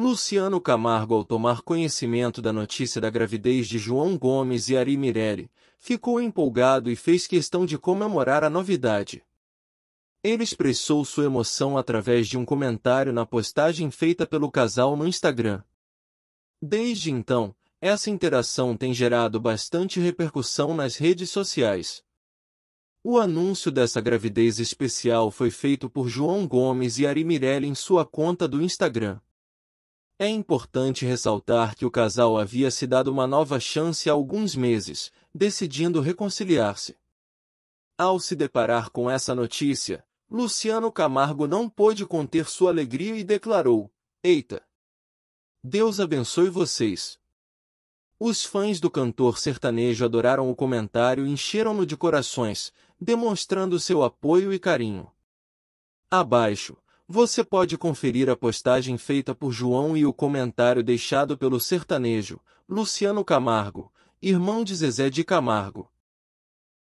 Luciano Camargo, ao tomar conhecimento da notícia da gravidez de João Gomes e Ari Mirelli, ficou empolgado e fez questão de comemorar a novidade. Ele expressou sua emoção através de um comentário na postagem feita pelo casal no Instagram. Desde então, essa interação tem gerado bastante repercussão nas redes sociais. O anúncio dessa gravidez especial foi feito por João Gomes e Ari Mirelli em sua conta do Instagram. É importante ressaltar que o casal havia se dado uma nova chance há alguns meses, decidindo reconciliar-se. Ao se deparar com essa notícia, Luciano Camargo não pôde conter sua alegria e declarou: Eita! Deus abençoe vocês! Os fãs do cantor sertanejo adoraram o comentário e encheram-no de corações, demonstrando seu apoio e carinho. Abaixo, você pode conferir a postagem feita por João e o comentário deixado pelo sertanejo, Luciano Camargo, irmão de Zezé de Camargo,